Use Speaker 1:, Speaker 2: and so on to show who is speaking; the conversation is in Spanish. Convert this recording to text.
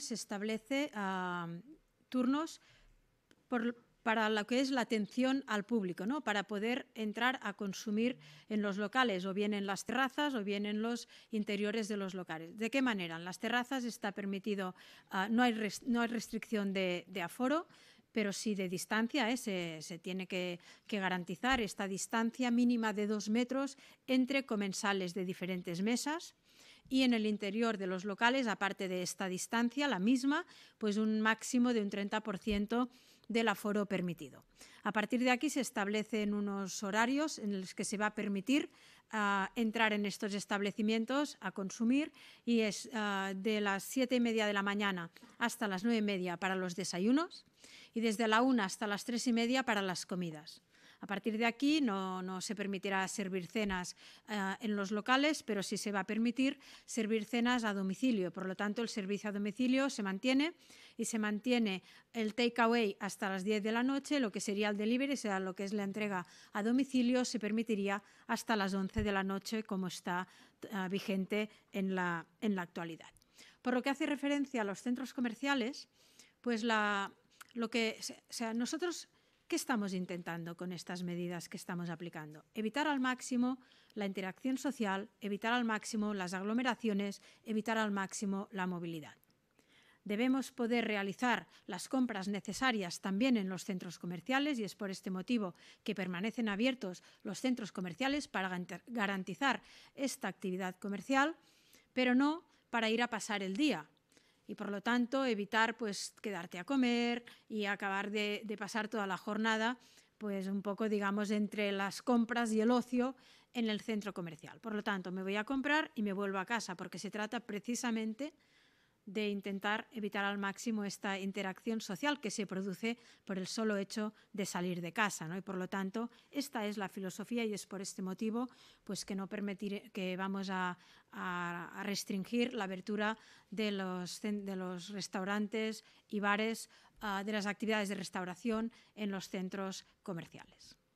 Speaker 1: se establece ah, turnos para lo que es la atención al público, ¿no? para poder entrar a consumir en los locales, o bien en las terrazas o bien en los interiores de los locales. ¿De qué manera? En las terrazas está permitido, ah, no, hay restricción de aforo, pero sí de distancia, eh, se, tiene que, que, garantizar esta distancia mínima de dos metros entre comensales de diferentes mesas y en el interior de los locales, aparte de esta distancia, la misma, pues un máximo de un 30% del aforo permitido. A partir de aquí se establecen unos horarios en los que se va a permitir a entrar en estos establecimientos a consumir y es ah, de las siete y media de la mañana hasta las nueve y media para los desayunos y desde la una hasta las tres y media para las comidas. A partir de aquí no, se permitirá servir cenas eh, en los locales, pero sí se va a permitir servir cenas a domicilio. Por lo tanto, el servicio a domicilio se mantiene y se mantiene el takeaway hasta las 10 de la noche, lo que sería el delivery, o sea, lo que es la entrega a domicilio, se permitiría hasta las 11 de la noche, como está eh, vigente en la, en la actualidad. Por lo que hace referencia a los centros comerciales, pues la, lo que, o sea, nosotros ¿Qué estamos intentando con estas medidas que estamos aplicando? Evitar al máximo la interacción social, evitar al máximo las aglomeraciones, evitar al máximo la movilidad. Debemos poder realizar las compras necesarias también en los centros comerciales y es por este motivo que permanecen abiertos los centros comerciales para garantizar esta actividad comercial, pero no para ir a pasar el día, y por lo tanto evitar pues quedarte a comer y acabar de, pasar toda la jornada pues un poco digamos entre las compras y el ocio en el centro comercial. Por lo tanto, me voy a comprar y me vuelvo a casa porque se trata precisamente de intentar evitar al máximo esta interacción social que se produce por el solo hecho de salir de casa. Y por lo tanto, esta es la filosofía y es por este motivo pues, que, no que vamos a, restringir la abertura de los, restaurantes y bares, ah, de las actividades de restauración en los centros comerciales.